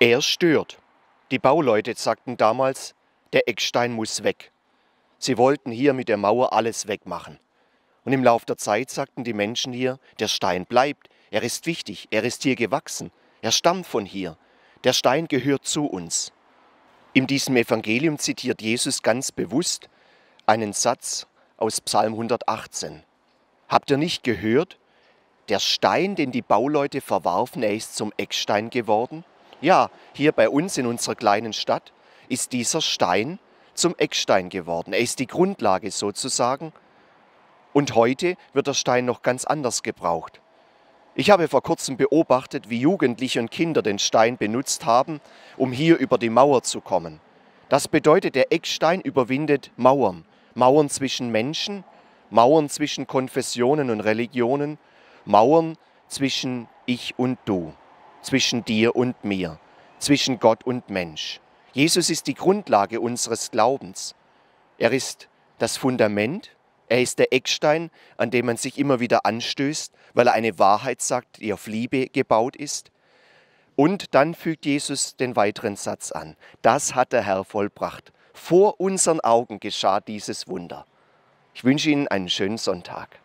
Er stört. Die Bauleute sagten damals, der Eckstein muss weg. Sie wollten hier mit der Mauer alles wegmachen. Und im Lauf der Zeit sagten die Menschen hier, der Stein bleibt, er ist wichtig, er ist hier gewachsen, er stammt von hier, der Stein gehört zu uns. In diesem Evangelium zitiert Jesus ganz bewusst einen Satz aus Psalm 118. Habt ihr nicht gehört, der Stein, den die Bauleute verwarfen, er ist zum Eckstein geworden? Ja, hier bei uns in unserer kleinen Stadt ist dieser Stein zum Eckstein geworden. Er ist die Grundlage sozusagen. Und heute wird der Stein noch ganz anders gebraucht. Ich habe vor kurzem beobachtet, wie Jugendliche und Kinder den Stein benutzt haben, um hier über die Mauer zu kommen. Das bedeutet, der Eckstein überwindet Mauern. Mauern zwischen Menschen, Mauern zwischen Konfessionen und Religionen, Mauern zwischen ich und du zwischen dir und mir, zwischen Gott und Mensch. Jesus ist die Grundlage unseres Glaubens. Er ist das Fundament, er ist der Eckstein, an dem man sich immer wieder anstößt, weil er eine Wahrheit sagt, die auf Liebe gebaut ist. Und dann fügt Jesus den weiteren Satz an. Das hat der Herr vollbracht. Vor unseren Augen geschah dieses Wunder. Ich wünsche Ihnen einen schönen Sonntag.